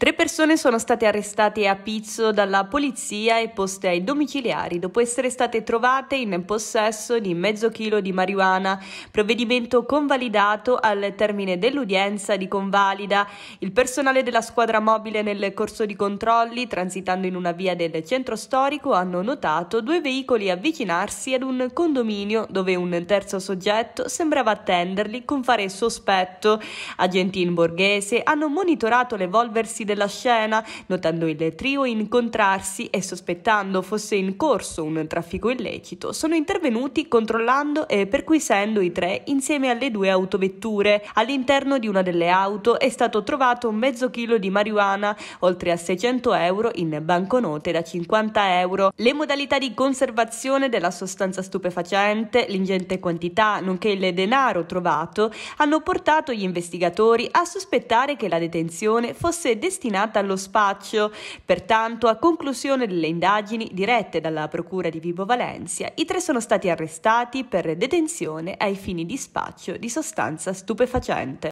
Tre persone sono state arrestate a Pizzo dalla polizia e poste ai domiciliari dopo essere state trovate in possesso di mezzo chilo di marijuana, provvedimento convalidato al termine dell'udienza di convalida. Il personale della squadra mobile nel corso di controlli, transitando in una via del centro storico, hanno notato due veicoli avvicinarsi ad un condominio dove un terzo soggetto sembrava attenderli con fare sospetto. Agenti in borghese hanno monitorato l'evolversi della scena, notando il trio incontrarsi e sospettando fosse in corso un traffico illecito, sono intervenuti controllando e perquisendo i tre insieme alle due autovetture. All'interno di una delle auto è stato trovato un mezzo chilo di marijuana, oltre a 600 euro in banconote da 50 euro. Le modalità di conservazione della sostanza stupefacente, l'ingente quantità, nonché il denaro trovato, hanno portato gli investigatori a sospettare che la detenzione fosse destinata destinata allo spaccio. Pertanto, a conclusione delle indagini dirette dalla Procura di Vibo Valencia, i tre sono stati arrestati per detenzione ai fini di spaccio di sostanza stupefacente.